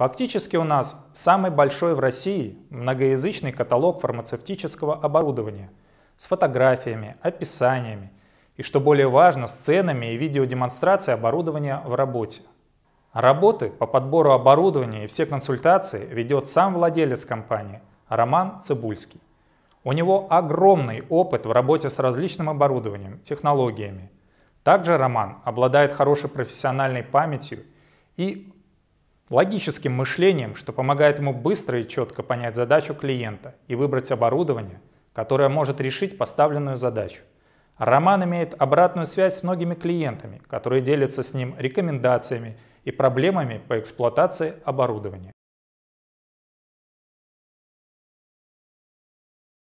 Фактически у нас самый большой в России многоязычный каталог фармацевтического оборудования с фотографиями, описаниями и, что более важно, с ценами и видеодемонстрацией оборудования в работе. Работы по подбору оборудования и все консультации ведет сам владелец компании Роман Цибульский. У него огромный опыт в работе с различным оборудованием, технологиями. Также Роман обладает хорошей профессиональной памятью и логическим мышлением, что помогает ему быстро и четко понять задачу клиента и выбрать оборудование, которое может решить поставленную задачу. Роман имеет обратную связь с многими клиентами, которые делятся с ним рекомендациями и проблемами по эксплуатации оборудования.